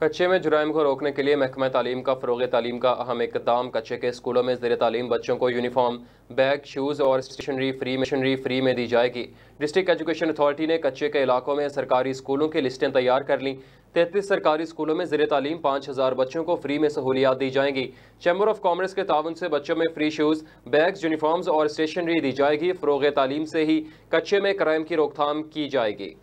कच्चे में जुराइम को रोकने के लिए महकमा तालीम का फ़रोग तालीम का अहम इकदाम कच्चे के स्कूलों में ज़र तालीम बच्चों को यूनिफॉर्म बैग शूज़ और स्टेशनरी फ्री मशीनरी फ्री में दी जाएगी डिस्ट्रिक्ट एजुकेशन अथॉरिटी ने कच्चे के इलाकों में सरकारी स्कूलों की लिस्टें तैयार कर लीं तैंतीस सरकारी स्कूलों में ज़र तालीम पाँच हज़ार बच्चों को फ्री में सहूलियात दी जाएंगी चैम्बर ऑफ कॉमर्स के तान से बच्चों में फ्री शूज़ बैग्स यूनिफॉर्म्स और स्टेशनरी दी जाएगी फ़रोग तालीम से ही कच्चे में क्राइम की रोकथाम की जाएगी